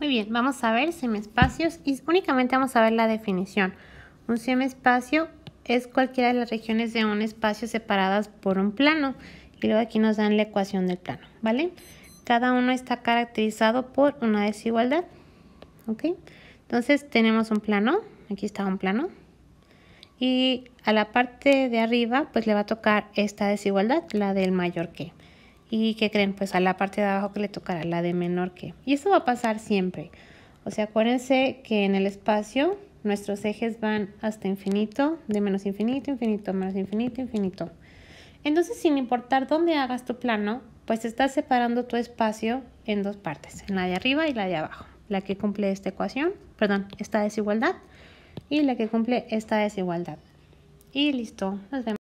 Muy bien, vamos a ver semiespacios y únicamente vamos a ver la definición. Un semiespacio es cualquiera de las regiones de un espacio separadas por un plano. Y luego aquí nos dan la ecuación del plano, ¿vale? Cada uno está caracterizado por una desigualdad, ¿ok? Entonces tenemos un plano, aquí está un plano. Y a la parte de arriba pues le va a tocar esta desigualdad, la del mayor que y que creen pues a la parte de abajo que le tocará la de menor que. Y esto va a pasar siempre. O sea, acuérdense que en el espacio nuestros ejes van hasta infinito, de menos infinito, infinito, menos infinito, infinito. Entonces, sin importar dónde hagas tu plano, pues estás separando tu espacio en dos partes, en la de arriba y la de abajo. La que cumple esta ecuación, perdón, esta desigualdad y la que cumple esta desigualdad. Y listo, nos vemos.